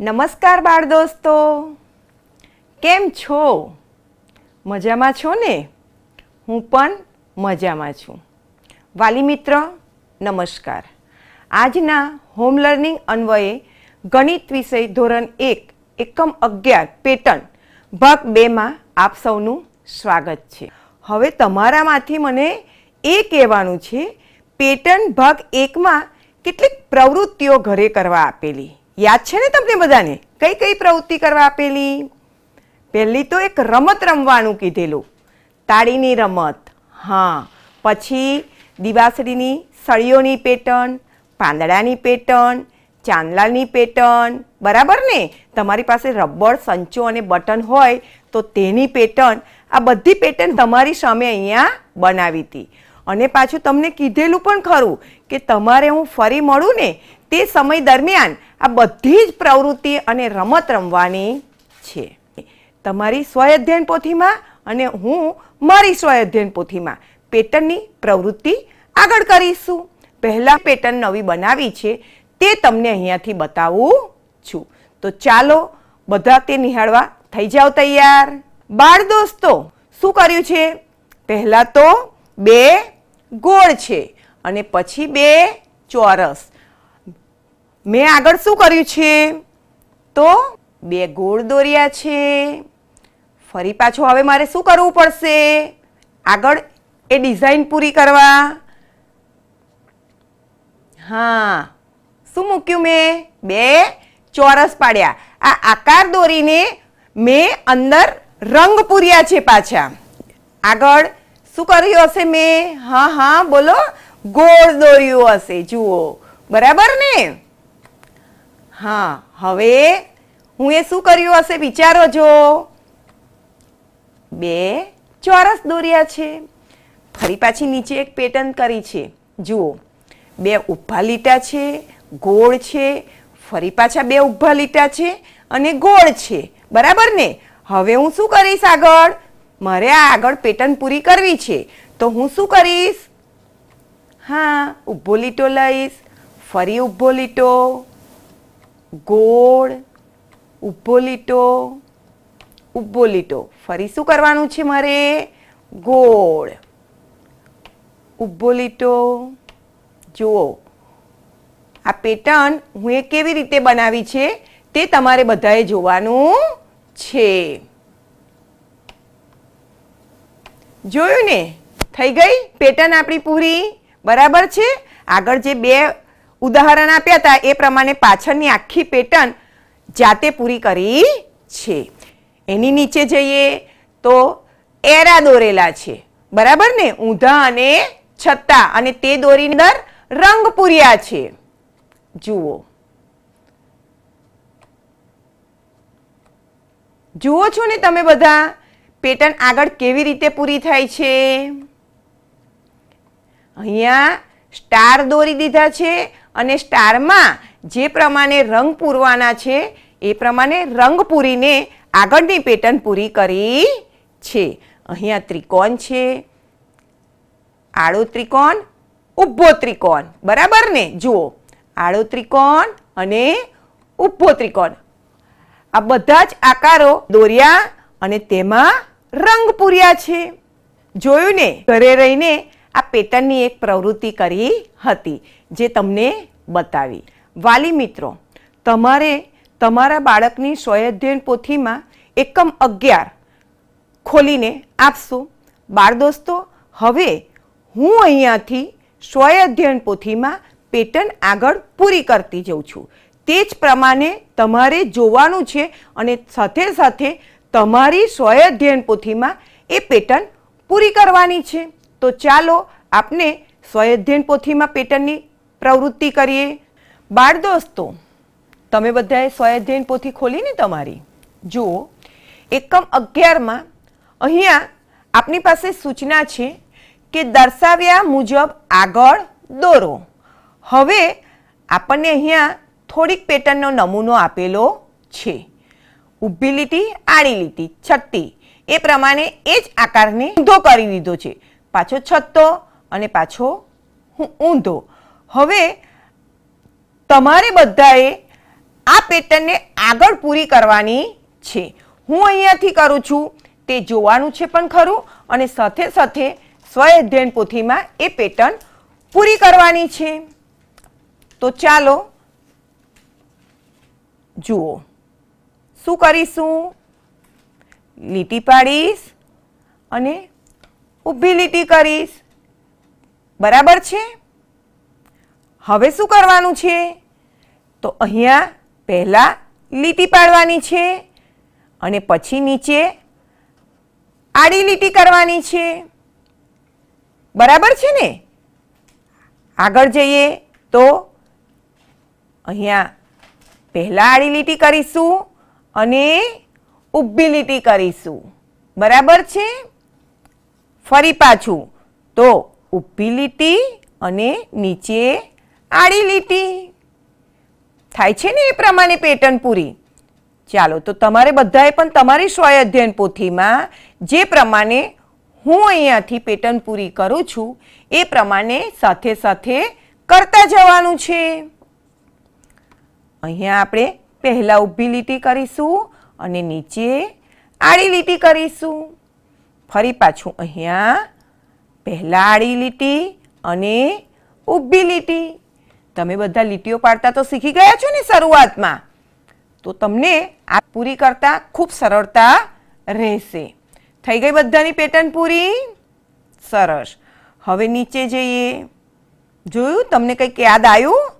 નમસ્કાર બાળ દોસ્તો કેમ છો મજામાં છો ને હું પણ મજામાં છું વાલી મિત્ર નમસ્કાર આજના હોમ લર્નિંગ અન્વયે ગણિત વિષય ધોરણ એક એકમ અગિયાર પેટર્ન ભાગ બેમાં આપ સૌનું સ્વાગત છે હવે તમારામાંથી મને એ કહેવાનું છે પેટર્ન ભાગ એકમાં કેટલીક પ્રવૃત્તિઓ ઘરે કરવા આપેલી યાદ છે ને તમને બધાને કઈ કઈ પ્રવૃત્તિ કરવા આપેલી પહેલી તો એક રમત રમવાનું કીધેલું તાળીની રમત હા પછી દિવાસળીની સળીઓની પેટર્ન પાંદડાની પેટર્ન ચાંદલાની પેટર્ન બરાબર ને તમારી પાસે રબર સંચો અને બટન હોય તો તેની પેટર્ન આ બધી પેટર્ન તમારી સામે અહીંયા બનાવી હતી અને પાછું તમને કીધેલું પણ ખરું કે તમારે હું ફરી મળું ને તે સમય દરમિયાન આ બધી જ પ્રવૃત્તિ અને રમત રમવાની છે તમારી સ્વઅધ્યયન પોથીમાં અને હું મારી સ્વઅધ્યયન પોથીમાં પેટર્નની પ્રવૃત્તિ આગળ કરીશું પહેલાં પેટર્ન નવી બનાવી છે તે તમને અહીંયાથી બતાવું છું તો ચાલો બધા તે નિહાળવા થઈ જાઓ તૈયાર બાળ દોસ્તો શું કર્યું છે પહેલાં તો બે ગોળ છે અને પછી બે ચોરસ મેં આગળ શું કર્યું છે તો બે ગોળ દોર્યા છે ફરી પાછું હવે મારે શું કરવું પડશે આગળ એ ડિઝાઇન પૂરી કરવા હા શું મૂક્યું મેં બે ચોરસ પાડ્યા આ આકાર દોરીને મેં અંદર રંગ પૂર્યા છે પાછા આગળ શું કર્યું હશે મેં હા હા બોલો ગોળ દોર્યું હશે જુઓ બરાબર ને હા હવે હું એ શું કર્યું હશે વિચારો જો બે ચોરસ દોર્યા છે ફરી પાછી નીચે એક પેટર્ન કરી છે જુઓ બે ઊભા લીટા છે ગોળ છે ફરી પાછા બે ઊભા લીટા છે અને ગોળ છે બરાબર ને હવે હું શું કરીશ આગળ મારે આ આગળ પેટર્ન પૂરી કરવી છે તો હું શું કરીશ હા ઊભો લીટો લઈશ ફરી ઊભો લીટો ગોળ ઊભો લીટો ઊભો લીટો ફરી શું કરવાનું છે મારે ગોળ ઊભો લીટો જુઓ આ પેટર્ન હું એ કેવી રીતે બનાવી છે તે તમારે બધાએ જોવાનું છે જોયું ને થઈ ગઈ પેટર્ન આપણી પૂરી બરાબર છે આગળ જે બે ઉદાહરણ આપ્યા હતા એ પ્રમાણે પાછળની આખી પેટર્ન જાતે પૂરી કરી છે એની નીચે જઈએ તો એરા દોરેલા છે બરાબર ને ઊંધા અને છત્તા અને તે દોરીની અંદર રંગ પૂર્યા છે જુઓ જુઓ છો ને તમે બધા પેટર્ન આગળ કેવી રીતે પૂરી થાય છે અહીંયા સ્ટાર દોરી દીધા છે અને સ્ટારમાં જે પ્રમાણે રંગ પૂરવાના છે એ પ્રમાણે રંગ પૂરીને આગળની પેટર્ન પૂરી કરી છે અહીંયા ત્રિકોણ છે આડો ત્રિકોણ ઉભો ત્રિકોણ બરાબર ને જુઓ આડો ત્રિકોણ અને ઉભો ત્રિકોણ આ બધા જ આકારો દોર્યા અને તેમાં રંગ પૂર્યા છે જોયું ને ઘરે રહીને આ પેટર્નની એક પ્રવૃત્તિ કરી હતી જે તમને બતાવી વાલી મિત્રો તમારે તમારા બાળકની સ્વયં પોથીમાં એકમ અગિયાર ખોલીને આપશો બાળ દોસ્તો હવે હું અહીંયાથી સ્વયં પોથીમાં પેટર્ન આગળ પૂરી કરતી જઉં છું તે જ પ્રમાણે તમારે જોવાનું છે અને સાથે સાથે તમારી સ્વયં પોથીમાં એ પેટર્ન પૂરી કરવાની છે તો ચાલો આપણે સ્વયધ્યન પોથીમાં પેટર્નની પ્રવૃત્તિ કરીએ બાળ દોસ્તો તમે બધાએ સ્વયધ્યન પોથી ખોલીને તમારી જુઓ એકમ અગિયારમાં અહીંયા આપની પાસે સૂચના છે કે દર્શાવ્યા મુજબ આગળ દોરો હવે આપણને અહીંયા થોડીક પેટર્નનો નમૂનો આપેલો છે ઊભી લીટી આડી લીટી છઠ્ઠી એ પ્રમાણે એ જ આકારને ઊંધો કરી દીધો છે પાછો છત્તો અને પાછો ઊંધો હવે તમારે બધાએ આ પેટર્નને આગળ પૂરી કરવાની છે હું અહીંયાથી કરું છું તે જોવાનું છે પણ ખરું અને સાથે સાથે સ્વ અધ્યયન પોથીમાં એ પેટર્ન પૂરી કરવાની છે તો ચાલો જુઓ શું કરીશું લીટી પાડીશ અને ઊભી લીટી કરીશ બરાબર છે હવે શું કરવાનું છે તો અહીંયા પહેલાં લીટી પાડવાની છે અને પછી નીચે આડી લીટી કરવાની છે બરાબર છે ને આગળ જઈએ તો અહીંયા પહેલાં આડી લીટી કરીશું અને ઊભી લીટી કરીશું બરાબર છે ફરી પાછું તો ઊભી લીટી અને નીચે આડી લીટી થાય છે ને એ પ્રમાણે પેટર્ન પૂરી ચાલો તો તમારે બધાએ પણ તમારી સ્વય અધ્યયન પોથીમાં જે પ્રમાણે હું અહીંયાથી પેટર્ન પૂરી કરું છું એ પ્રમાણે સાથે સાથે કરતા જવાનું છે અહીંયા આપણે પહેલાં ઊભી લીટી કરીશું અને નીચે આડી લીટી કરીશું ફરી પાછું અહીંયા પહેલાં આડી લીટી અને ઊભી લીટી તમે બધા લીટીઓ પાડતા તો શીખી ગયા છો ને શરૂઆતમાં તો તમને આ પૂરી કરતાં ખૂબ સરળતા રહેશે થઈ ગઈ બધાની પેટર્ન પૂરી સરસ હવે નીચે જઈએ જોયું તમને કંઈક યાદ આવ્યું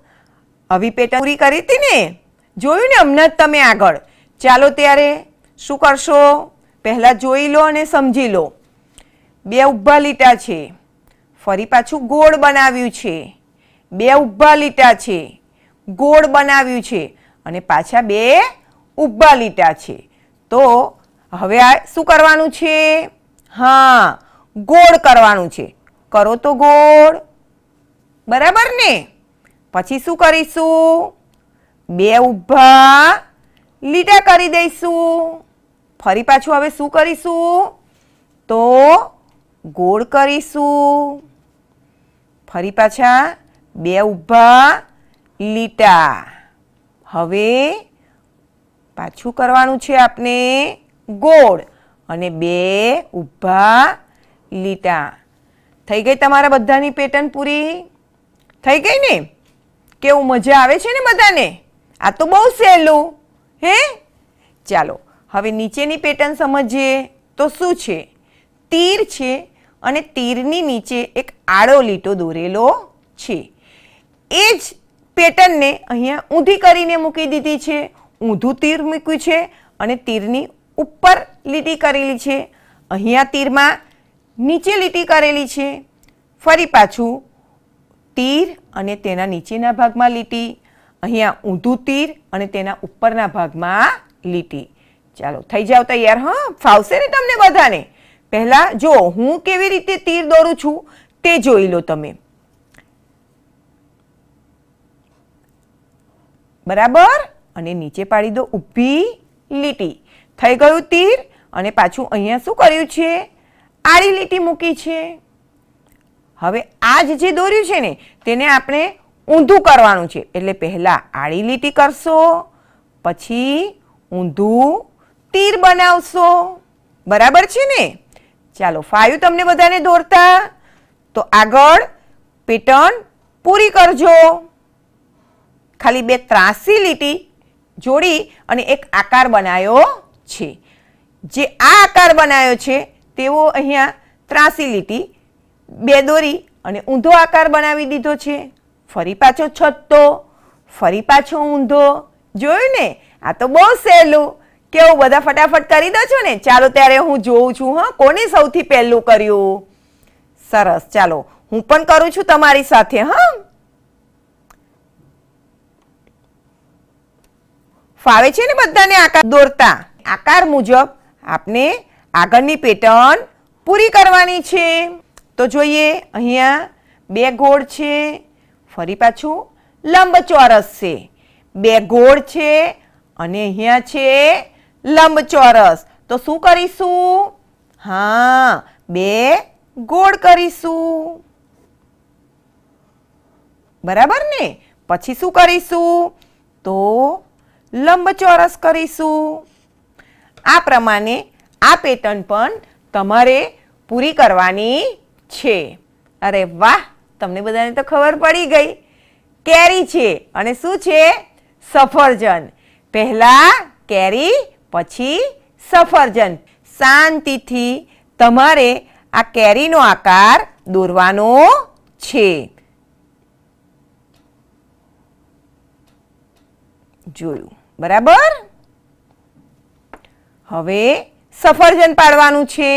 આવી પેટર્ન પૂરી કરી હતી ને જોયું ને હમણાં જ તમે આગળ ચાલો ત્યારે શું કરશો પહેલાં જોઈ લો અને સમજી લો બે ઊભા લીટા છે ફરી પાછું ગોળ બનાવ્યું છે બે ઊભા લીટા છે ગોળ બનાવ્યું છે અને પાછા બે ઊભા લીટા છે તો હવે આ શું કરવાનું છે હા ગોળ કરવાનું છે કરો તો ગોળ બરાબર ને પછી શું કરીશું બે ઉભા લીટા કરી દઈશું ફરી પાછું હવે શું કરીશું તો ગોળ કરીશું ફરી પાછા બે ઊભા લીટા હવે પાછું કરવાનું છે આપને ગોળ અને બે ઊભા લીટા થઈ ગઈ તમારા બધાની પેટર્ન પૂરી થઈ ગઈ ને કેવું મજા આવે છે ને બધાને આ તો બહુ સહેલું હે ચાલો હવે નીચેની પેટર્ન સમજીએ તો શું છે તીર છે અને તીરની નીચે એક આડો લીટો દોરેલો છે એ જ પેટર્નને અહીંયા ઊંધી કરીને મૂકી દીધી છે ઊંધું તીર મૂક્યું છે અને તીરની ઉપર લીટી કરેલી છે અહીંયા તીરમાં નીચે લીટી કરેલી છે ફરી પાછું તીર અને તેના નીચેના ભાગમાં લીટી અહીંયા ઊંધું તીર અને તેના ઉપરના ભાગમાં લીટી ચાલો થઈ જાવ તૈયાર હા ફાવશે ને તમને બધાને પહેલા જો હું કેવી રીતે તીર દોરું છું તે જોઈ લો તમે બરાબર અને નીચે પાડી દો ઊભી લીટી થઈ ગયું તીર અને પાછું અહીંયા શું કર્યું છે આડી લીટી મૂકી છે હવે આ જે દોર્યું છે ને તેને આપણે ઊંધું કરવાનું છે એટલે પહેલા આડી લીટી કરશો પછી ઊંધું તીર બનાવશો બરાબર છે ને ચાલો ફાયું તમને બધાને દોરતા તો આગળ પેટર્ન પૂરી કરજો ખાલી બે ત્રાસી લીટી જોડી અને એક આકાર બનાવ્યો છે જે આ આકાર બનાવ્યો છે તેવો અહીંયા ત્રાસી લીટી બે દોરી અને ઊંધો આકાર બનાવી દીધો છે ફરી પાછો છત્તો ફરી પાછો ઊંધો જોયું ને આ તો બહુ સહેલું કેવું બધા ફટાફટ કરી દો છો ને ચાલો ત્યારે હું જોઉં છું હા કોને સૌથી પહેલું કર્યું સરસ ચાલો હું પણ કરું છું તમારી સાથે હા ફાવે છે ને બધાને આકાર દોરતા આકાર મુજબ આપને આગળની પેટર્ન પૂરી કરવાની છે તો જોઈએ અહીંયા બે ગોળ છે ફરી પાછું લંબચોરસ છે બે ગોળ છે અને અહીંયા છે લંબચોરસ તો શું કરીશું હા બે ગોળ કરીશું બરાબર ને પછી શું કરીશું તો લંબચોરસ કરીશું આ પ્રમાણે આ પેટર્ન પણ તમારે પૂરી કરવાની છે અરે વાહ તમને બધાને તો ખબર પડી ગઈ કેરી છે અને શું છે સફરજન પહેલાં કેરી પછી સફરજન શાંતિથી તમારે આ કેરીનો આકાર દોરવાનો છે જોયું બરાબર હવે સફરજન પાડવાનું છે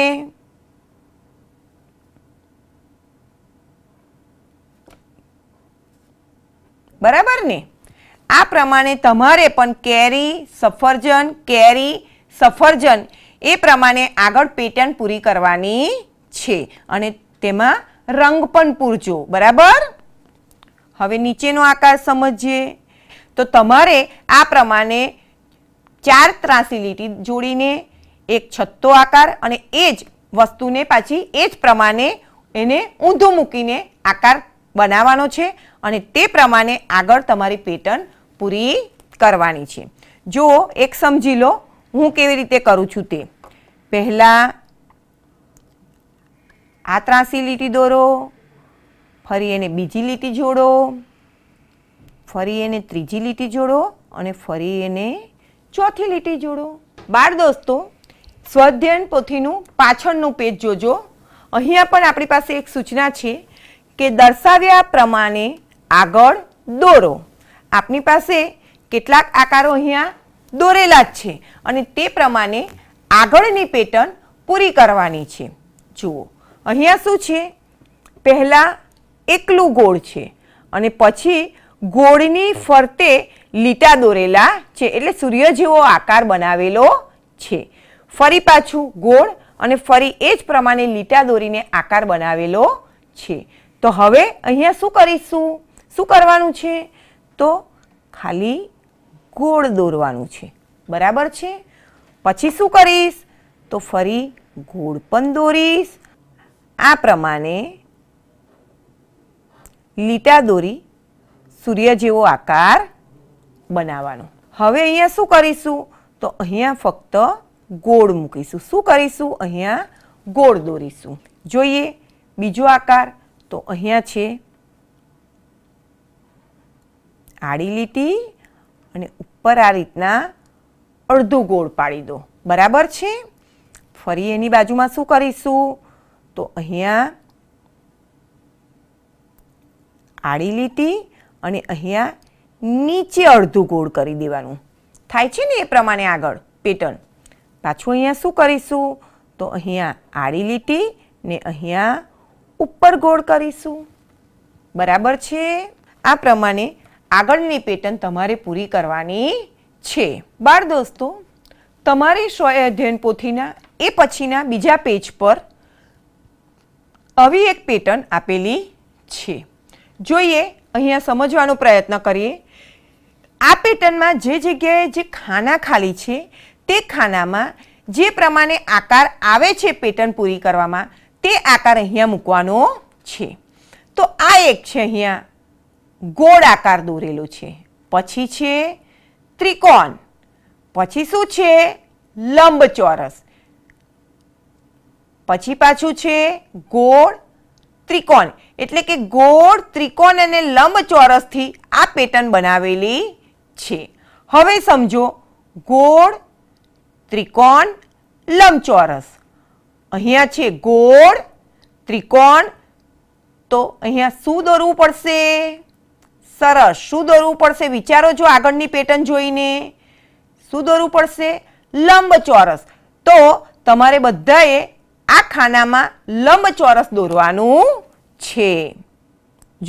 બરાબર ને આ પ્રમાણે તમારે પણ કેરી સફરજન કેરી સફરજન એ પ્રમાણે આગળ પેટર્ન પૂરી કરવાની છે અને તેમાં રંગ પણ પૂરજો બરાબર હવે નીચેનો આકાર સમજીએ તો તમારે આ પ્રમાણે ચાર ત્રાસી લીટી જોડીને એક છત્તો આકાર અને એ જ વસ્તુને પાછી એ જ પ્રમાણે એને ઊંધું મૂકીને આકાર બનાવવાનો છે અને તે પ્રમાણે આગળ તમારી પેટર્ન પૂરી કરવાની છે જો એક સમજી લો હું કેવી રીતે કરું છું તે પહેલાં આ ત્રાસી લીટી દોરો ફરી એને બીજી લીટી જોડો ફરી એને ત્રીજી લીટી જોડો અને ફરી એને ચોથી લીટી જોડો બાળ દોસ્તો સ્વાધ્યાયન પોથીનું પાછળનું પેજ જોજો અહીંયા પણ આપણી પાસે એક સૂચના છે કે દર્શાવ્યા પ્રમાણે આગળ દોરો આપની પાસે કેટલાક આકારો અહીંયા દોરેલા જ છે અને તે પ્રમાણે આગળની પેટર્ન પૂરી કરવાની છે જુઓ અહીંયા શું છે પહેલાં એકલું ગોળ છે અને પછી ગોળની ફરતે લીટા દોરેલા છે એટલે સૂર્ય જેવો આકાર બનાવેલો છે ફરી પાછું ગોળ અને ફરી એ જ પ્રમાણે લીટા દોરીને આકાર બનાવેલો છે તો હવે અહીંયા શું કરીશું શું કરવાનું છે તો ખાલી ગોળ દોરવાનું છે બરાબર છે પછી શું કરીશ તો ફરી ગોળ પણ દોરીશ આ પ્રમાણે લીટા દોરી સૂર્ય જેવો આકાર બનાવવાનો હવે અહીંયા શું કરીશું તો અહીંયા ફક્ત ગોળ મૂકીશું શું કરીશું અહીંયા ગોળ દોરીશું જોઈએ બીજો આકાર તો અહીંયા છે આડી લીટી અને ઉપર આ રીતના અડધો ગોળ પાડી દો બરાબર છે ફરી એની બાજુમાં શું કરીશું તો અહીંયા આડી લીટી અને અહીંયા નીચે અડધું ગોળ કરી દેવાનું થાય છે ને એ પ્રમાણે આગળ પેટર્ન પાછું અહીંયા શું કરીશું તો અહીંયા આડી લીટી ને અહીંયા ઉપર ગોળ કરીશું બરાબર છે આ પ્રમાણે આગળની પેટર્ન તમારે પૂરી કરવાની છે બાળ દોસ્તો તમારી સ્વય અધ્યયન પોથીના એ પછીના બીજા પેજ પર આવી એક પેટર્ન આપેલી છે જોઈએ અહીંયા સમજવાનો પ્રયત્ન કરીએ આ પેટર્નમાં જે જગ્યાએ જે ખાના ખાલી છે તે ખાનામાં જે પ્રમાણે આકાર આવે છે પેટર્ન પૂરી કરવામાં તે આકાર અહીંયા મૂકવાનો છે તો આ એક છે અહીંયા ગોળ આકાર દોરેલો છે પછી છે ત્રિકોણ પછી શું છે લંબચોરસ પછી પાછું છે ગોળ ત્રિકોણ એટલે કે ગોળ ત્રિકોણ અને લંબચોરસથી આ પેટર્ન બનાવેલી છે હવે સમજો ગોળ ત્રિકોણ લંબચોરસ અહીંયા છે ગોળ ત્રિકોણ તો અહીંયા શું દોરવું પડશે સરસ શું દોરવું પડશે વિચારો જો આગળની પેટર્ન જોઈને શું દોરવું પડશે લંબચોરસ તો તમારે બધાએ આ ખાનામાં લંબચોરસ દોરવાનું છે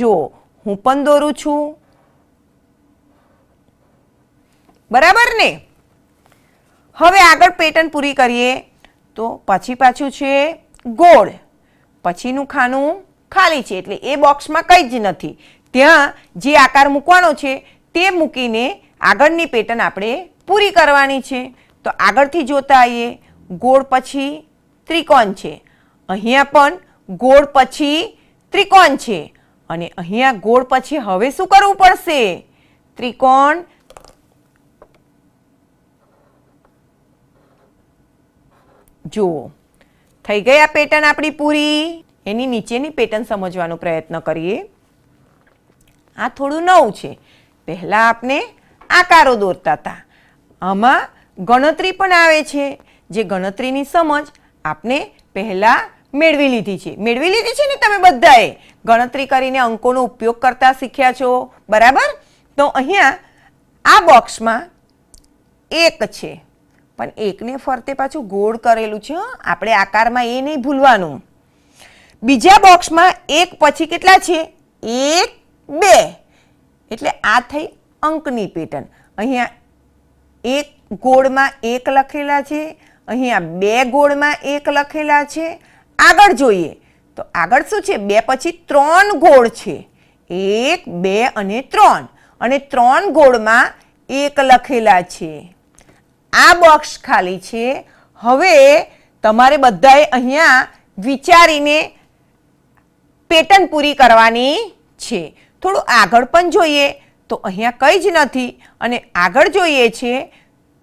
જો હું પણ દોરું છું બરાબર ને હવે આગળ પેટર્ન પૂરી કરીએ તો પછી પાછું છે ગોળ પછીનું ખાનું ખાલી છે એટલે એ બોક્સમાં કંઈ જ નથી ત્યાં જે આકાર મૂકવાનો છે તે મૂકીને આગળની પેટર્ન આપણે પૂરી કરવાની છે તો આગળથી જોતા આવીએ ગોળ પછી ત્રિકોણ છે અહીંયા પણ ગોળ પછી ત્રિકોણ છે અને અહીંયા ગોળ પછી હવે શું કરવું પડશે ત્રિકોણ જુઓ થઈ ગઈ આ પેટર્ન આપણી પૂરી એની નીચેની પેટર્ન સમજવાનો પ્રયત્ન કરીએ આ થોડું નવું છે પહેલાં આપણે આકારો દોરતા હતા આમાં ગણતરી પણ આવે છે જે ગણતરીની સમજ આપણે પહેલાં મેળવી લીધી છે મેળવી લીધી છે ને તમે બધાએ ગણતરી કરીને અંકોનો ઉપયોગ કરતા શીખ્યા છો બરાબર તો અહીંયા આ બોક્સમાં એક છે પણ એકને ફરતે પાછું ગોળ કરેલું છે આપણે આકારમાં એ નહીં ભૂલવાનું બીજા બોક્સમાં એક પછી કેટલા છે એક બે એટલે આ થઈ અંકની પેટર્ન અહીંયા એક ગોળમાં એક લખેલા છે અહીંયા બે ગોળમાં એક લખેલા છે આગળ જોઈએ તો આગળ શું છે બે પછી ત્રણ ગોળ છે એક બે અને ત્રણ અને ત્રણ ગોળમાં એક લખેલા છે આ બોક્સ ખાલી છે હવે તમારે બધાએ અહીંયા વિચારીને પેટર્ન પૂરી કરવાની છે થોડું આગળ પણ જોઈએ તો અહીંયા કંઈ જ નથી અને આગળ જોઈએ છીએ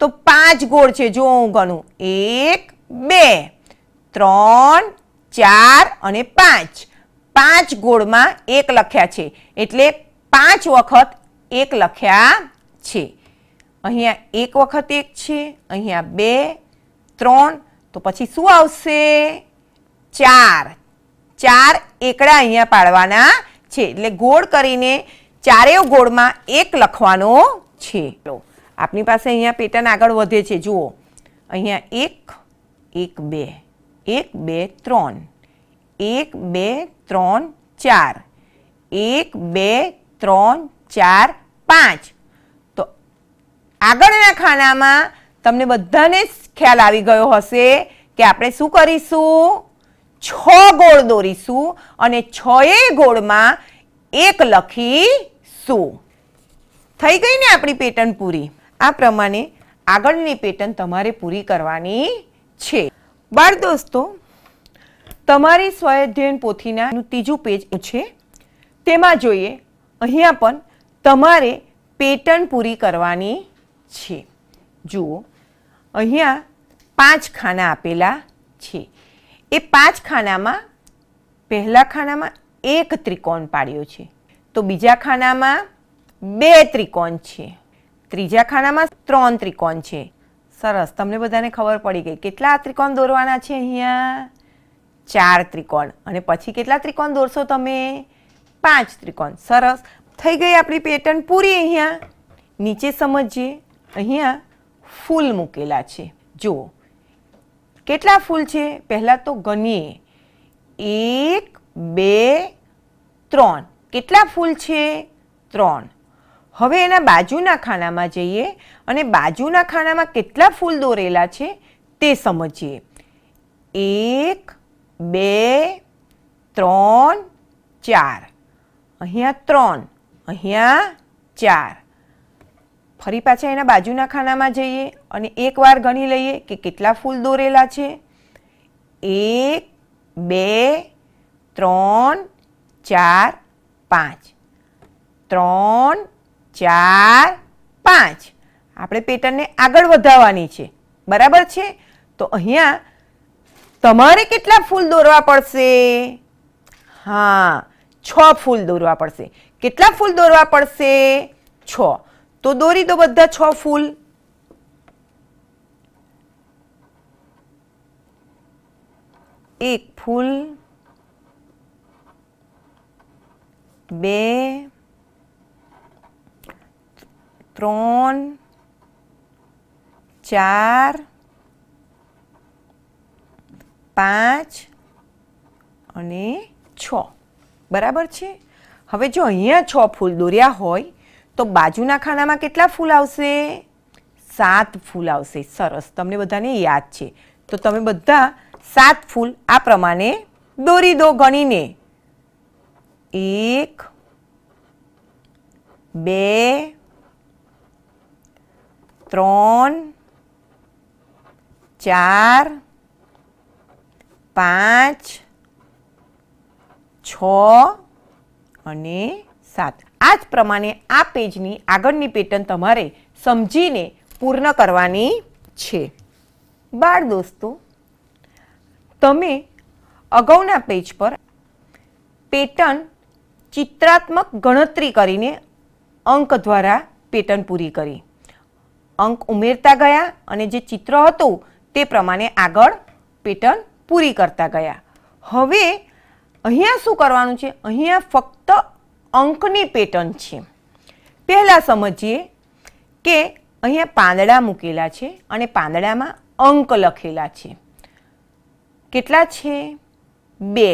તો પાંચ ગોળ છે જો હું ગણું એક બે ત્રણ ચાર અને પાંચ પાંચ ગોળમાં એક લખ્યા છે એટલે પાંચ વખત એક લખ્યા છે અહીંયા એક વખત એક છે અહીંયા બે ત્રણ તો પછી શું આવશે ચાર ચાર એકડા અહીંયા પાડવાના છે એટલે ગોળ કરીને ચારેય ગોળમાં એક લખવાનો છે આપની પાસે અહીંયા પેટર્ન આગળ વધે છે જુઓ અહીંયા એક એક બે એક બે ત્રણ એક બે ત્રણ ચાર એક બે ત્રણ ચાર પાંચ તો આગળના ખાનામાં તમને બધાને જ ખ્યાલ આવી ગયો હશે કે આપણે શું કરીશું છ ગોળ દોરીશું અને છ ગોળમાં એક લખીશું થઈ ગઈ ને આપણી પેટર્ન પૂરી આ પ્રમાણે આગળની પેટર્ન તમારે પૂરી કરવાની છે બાળ દોસ્તો તમારી સ્વઅધ્યયન પોથીનાનું ત્રીજું પેજ છે તેમાં જોઈએ અહીંયા પણ તમારે પેટર્ન પૂરી કરવાની છે જુઓ અહીંયા પાંચ ખાના આપેલા છે એ પાંચ ખાનામાં પહેલા ખાનામાં એક ત્રિકોણ પાડ્યો છે તો બીજા ખાનામાં બે ત્રિકોણ છે ત્રીજા ખાનામાં ત્રણ ત્રિકોણ છે સરસ તમને બધાને ખબર પડી ગઈ કેટલા ત્રિકોણ દોરવાના છે અહીંયા ચાર ત્રિકોણ અને પછી કેટલા ત્રિકોણ દોરશો તમે પાંચ ત્રિકોણ સરસ થઈ ગઈ આપણી પેટર્ન પૂરી અહીંયા નીચે સમજીએ અહીંયા ફૂલ મૂકેલા છે જુઓ કેટલા ફૂલ છે પહેલાં તો ગણીએ એક બે ત્રણ કેટલા ફૂલ છે ત્રણ હવે એના બાજુના ખાનામાં જઈએ અને બાજુના ખાનામાં કેટલા ફૂલ દોરેલા છે તે સમજીએ એક બે ત્રણ ચાર અહીંયા ત્રણ અહીંયા ચાર ફરી પાછા એના બાજુના ખાનામાં જઈએ અને એકવાર ગણી લઈએ કે કેટલા ફૂલ દોરેલા છે એક બે ત્રણ ચાર પાંચ ત્રણ ચાર પાંચ આપણે પેટર્નને આગળ વધારવાની છે બરાબર છે તો અહીંયા તમારે કેટલા ફૂલ દોરવા પડશે હા છ ફૂલ દોરવા પડશે કેટલા ફૂલ દોરવા પડશે છ તો દોરી દો બધા છ ફૂલ એક ફૂલ બે ત્રણ ચાર પાંચ અને છ બરાબર છે હવે જો અહીંયા છ ફૂલ દોર્યા હોય તો બાજુના ખાનામાં કેટલા ફૂલ આવશે સાત ફૂલ આવશે સરસ તમને બધાને યાદ છે તો તમે બધા સાત ફૂલ આ પ્રમાણે દોરી દો ગણીને એક બે ત્રણ ચાર પાંચ છ અને સાત આ જ પ્રમાણે આ પેજની આગળની પેટર્ન તમારે સમજીને પૂર્ણ કરવાની છે બાળ દોસ્તો તમે અગાઉના પેજ પર પેટર્ન ચિત્રાત્મક ગણતરી કરીને અંક દ્વારા પેટર્ન પૂરી કરી અંક ઉમેરતા ગયા અને જે ચિત્ર હતું તે પ્રમાણે આગળ પેટર્ન પૂરી કરતા ગયા હવે અહીંયા શું કરવાનું છે અહીંયા ફક્ત અંકની પેટર્ન છે પહેલાં સમજીએ કે અહીંયા પાંદડા મૂકેલા છે અને પાંદડામાં અંક લખેલા છે કેટલા છે બે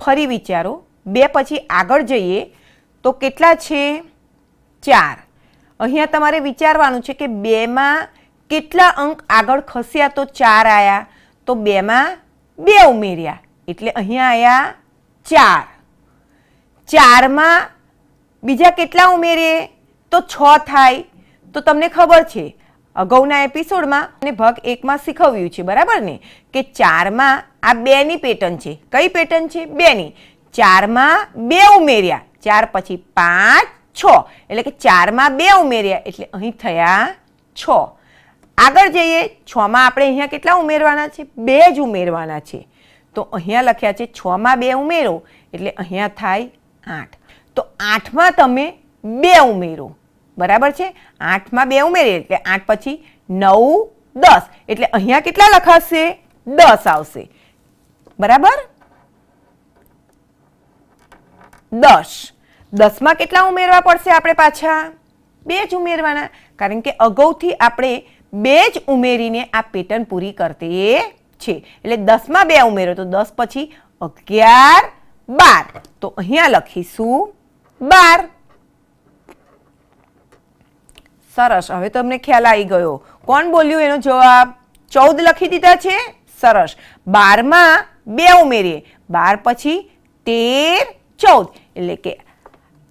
ફરી વિચારો બે પછી આગળ જઈએ તો કેટલા છે ચાર અહીંયા તમારે વિચારવાનું છે કે બેમાં કેટલા અંક આગળ ખસ્યા તો ચાર આવ્યા તો બેમાં બે ઉમેર્યા એટલે અહીંયા આવ્યા ચાર ચારમાં બીજા કેટલા ઉમેરીએ તો છ થાય તો તમને ખબર છે અગાઉના એપિસોડમાં અને ભાગ એકમાં શીખવ્યું છે બરાબર ને કે ચારમાં આ બેની પેટર્ન છે કઈ પેટર્ન છે બેની ચારમાં બે ઉમેર્યા ચાર પછી પાંચ છ એટલે કે ચારમાં બે ઉમેર્યા એટલે અહીં થયા છ આગળ જઈએ છમાં આપણે અહીંયા કેટલા ઉમેરવાના છે બે જ ઉમેરવાના છે તો અહીંયા લખ્યા છે છમાં બે ઉમેરો એટલે અહીંયા થાય આઠ તો આઠમાં તમે બે ઉમેરો બરાબર છે આઠમાં બે ઉમેરીએ એટલે આઠ પછી નવ દસ એટલે અહીંયા કેટલા લખાશે દસ આવશે બરાબર દસ દસમાં કેટલા ઉમેરવા પડશે આપણે પાછા બે જ ઉમેરવાના કારણ કે અગાઉથી આપણે બે જ ઉમેરીને આ પેટર્ન પૂરી કરતી છે એટલે દસમાં બે ઉમેરો તો દસ પછી અગિયાર બાર તો અહીંયા લખીશું બાર સરસ હવે તમને ખ્યાલ આવી ગયો કોણ બોલ્યું એનો જવાબ ચૌદ લખી દીધા છે સરસ બારમાં બે ઉમેરીએ બાર પછી તેર ચૌદ એટલે કે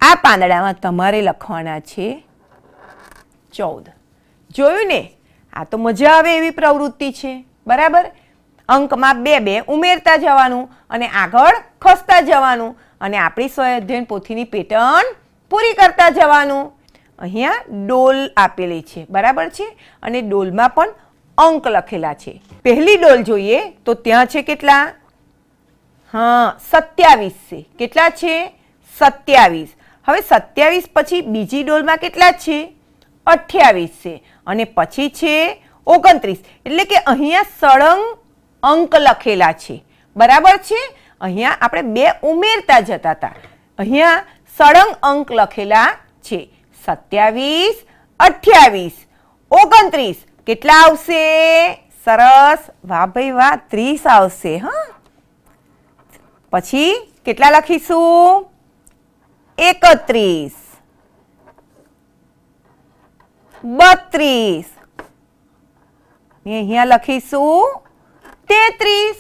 આ પાંદડામાં તમારે લખવાના છે ચૌદ જોયું ને આ તો મજા આવે એવી પ્રવૃત્તિ છે બરાબર અંકમાં બે બે ઉમેરતા જવાનું અને આગળ ખસતા જવાનું અને આપણી સ્વયં પોથીની પેટર્ન પૂરી કરતા જવાનું અહીંયા ડોલ આપેલી છે બરાબર છે અને ડોલમાં પણ અંક લખેલા છે પહેલી ડોલ જોઈએ તો ત્યાં છે કેટલા હા સત્યાવીસ છે કેટલા છે સત્યાવીસ હવે સત્યાવીસ પછી બીજી ડોલમાં કેટલા છે અઠ્યાવીસ છે અને પછી છે ઓગણત્રીસ એટલે કે અહીંયા સળંગ અંક લખેલા છે બરાબર છે અહીંયા આપણે બે ઉમેરતા જતા હતા અહીંયા સળંગ અંક લખેલા છે સત્યાવીસ અઠ્યાવીસ ઓગણત્રીસ કેટલા આવશે સરસ વાહ ભાઈ વાહ ત્રીસ આવશે હા પછી કેટલા લખીશું એકત્રીસ બત્રીસ અહીંયા લખીશું તેત્રીસ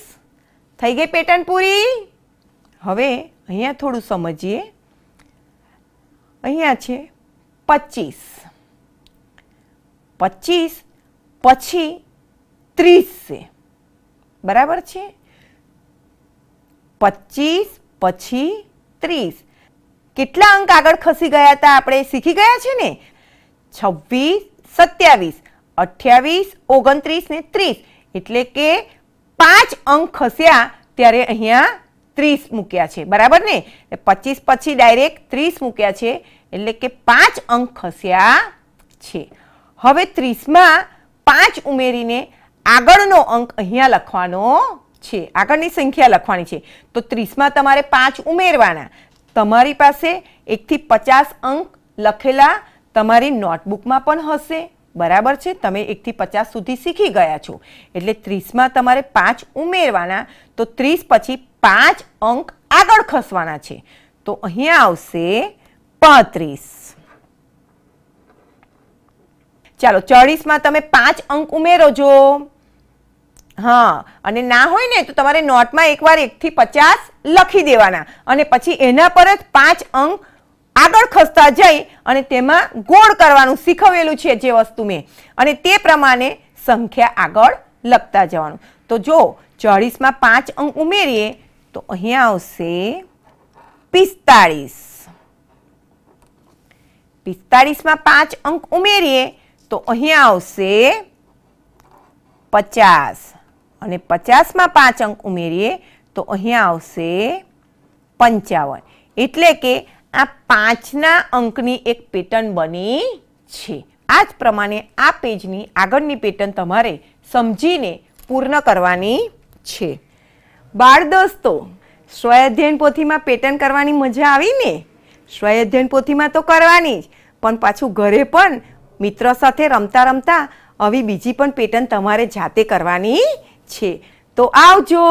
થઈ ગઈ પેટર્ન પૂરી હવે અહીંયા થોડું સમજીએ અહીંયા છે પચીસ પચીસ પછી ત્રીસ છે બરાબર છે પચીસ પછી ત્રીસ કેટલા અંક આગળ ખસી ગયા હતા આપણે શીખી ગયા છે ને છવ્વીસ સત્યાવીસ અઠ્યાવીસ ઓગણત્રીસ ને ત્રીસ એટલે કે પાંચ અંક ખસ્યા ત્યારે અહીંયા ત્રીસ મૂક્યા છે બરાબર ને પચીસ પછી ડાયરેક્ટ ત્રીસ મૂક્યા છે એટલે કે પાંચ અંક ખસ્યા છે હવે ત્રીસમાં પાંચ ઉમેરીને આગળનો અંક અહીંયા લખવાનો છે આગળની સંખ્યા લખવાની છે તો ત્રીસમાં તમારે પાંચ ઉમેરવાના તમારી પાસે એકથી પચાસ અંક લખેલા તમારી નોટબુકમાં પણ હશે બરાબર છે તમે એકથી પચાસ સુધી શીખી ગયા છો એટલે ત્રીસમાં તમારે પાંચ ઉમેરવાના તો ત્રીસ પછી પાંચ અંક આગળ ખસવાના છે તો અહીંયા આવશે પાંત્રીસ ચાલો ચાળીસમાં તમે પાંચ અંક ઉમેરો છો હા અને ના હોય ને તો તમારે નોટમાં એકવાર એકથી પચાસ લખી દેવાના અને પછી એના પર જ પાંચ અંક આગળ ખસતા જઈ અને તેમાં ગોળ કરવાનું શીખવેલું છે જે વસ્તુ મેં અને તે પ્રમાણે સંખ્યા આગળ લખતા જવાનું તો જો ચાળીસમાં પાંચ અંક ઉમેરીએ તો અહીંયા આવશે પિસ્તાળીસ પિસ્તાળીસમાં પાંચ અંક ઉમેરીએ તો અહીંયા આવશે પચાસ અને પચાસમાં પાંચ અંક ઉમેરીએ તો અહીંયા આવશે પંચાવન એટલે કે આ પાંચના અંકની એક પેટર્ન બની છે આ જ પ્રમાણે આ પેજની આગળની પેટર્ન તમારે સમજીને પૂર્ણ કરવાની છે બાળ દોસ્તો સ્વયધ્યયન પોથીમાં પેટર્ન કરવાની મજા આવી ને સ્વયધ્યયન પોથીમાં તો કરવાની જ પણ પાછું ઘરે પણ મિત્રો સાથે રમતા રમતા આવી બીજી પણ પેટર્ન તમારે જાતે કરવાની છે તો આવજો